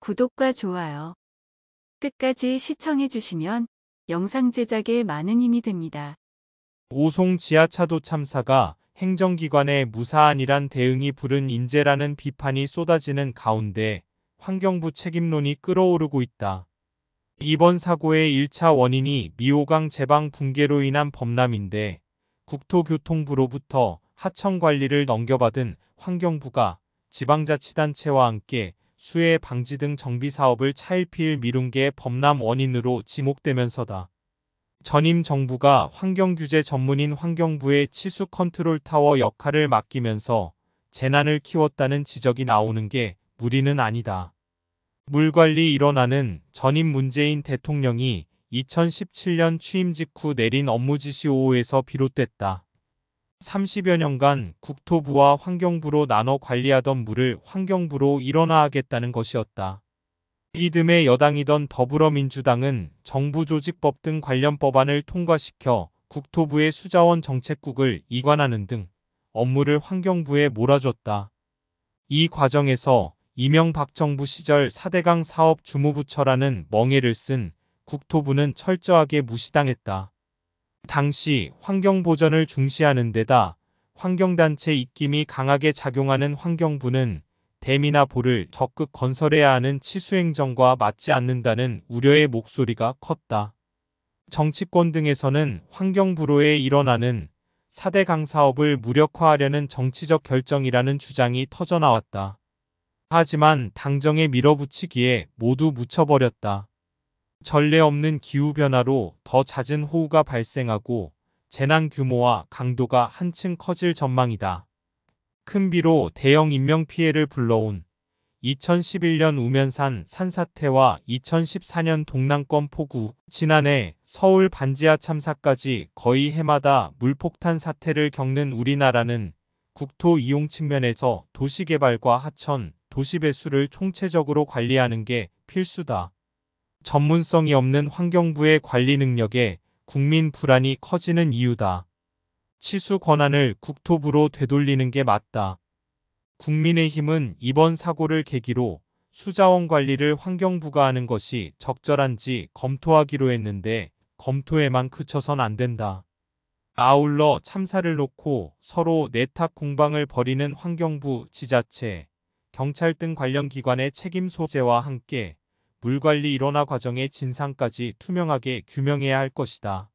구독과 좋아요, 끝까지 시청해주시면 영상 제작에 많은 힘이 됩니다. 오송 지하차도 참사가 행정기관의 무사한이란 대응이 부른 인재라는 비판이 쏟아지는 가운데 환경부 책임론이 끌어오르고 있다. 이번 사고의 1차 원인이 미호강 제방 붕괴로 인한 범람인데 국토교통부로부터 하청 관리를 넘겨받은 환경부가 지방자치단체와 함께 수해 방지 등 정비 사업을 차일피일 미룬 게 범람 원인으로 지목되면서다. 전임 정부가 환경규제 전문인 환경부의 치수 컨트롤 타워 역할을 맡기면서 재난을 키웠다는 지적이 나오는 게 무리는 아니다. 물관리 일원하는 전임 문재인 대통령이 2017년 취임 직후 내린 업무 지시 5호에서 비롯됐다. 30여 년간 국토부와 환경부로 나눠 관리하던 물을 환경부로 일원화하겠다는 것이었다. 이듬해 여당이던 더불어민주당은 정부조직법 등 관련 법안을 통과시켜 국토부의 수자원 정책국을 이관하는 등 업무를 환경부에 몰아줬다. 이 과정에서 이명박 정부 시절 4대강 사업 주무부처라는 멍해를 쓴 국토부는 철저하게 무시당했다. 당시 환경보전을 중시하는 데다 환경단체 입김이 강하게 작용하는 환경부는 대미나 보를 적극 건설해야 하는 치수행정과 맞지 않는다는 우려의 목소리가 컸다. 정치권 등에서는 환경부로에 일어나는 4대강 사업을 무력화하려는 정치적 결정이라는 주장이 터져나왔다. 하지만 당정에 밀어붙이기에 모두 묻혀버렸다. 전례 없는 기후변화로 더 잦은 호우가 발생하고 재난 규모와 강도가 한층 커질 전망이다. 큰 비로 대형 인명 피해를 불러온 2011년 우면산 산사태와 2014년 동남권 폭우, 지난해 서울 반지하 참사까지 거의 해마다 물폭탄 사태를 겪는 우리나라는 국토 이용 측면에서 도시개발과 하천, 도시배수를 총체적으로 관리하는 게 필수다. 전문성이 없는 환경부의 관리 능력에 국민 불안이 커지는 이유다. 치수 권한을 국토부로 되돌리는 게 맞다. 국민의힘은 이번 사고를 계기로 수자원 관리를 환경부가 하는 것이 적절한지 검토하기로 했는데 검토에만 그쳐선 안 된다. 아울러 참사를 놓고 서로 내탁 공방을 벌이는 환경부, 지자체, 경찰 등 관련 기관의 책임 소재와 함께 물관리 일원화 과정의 진상까지 투명하게 규명해야 할 것이다.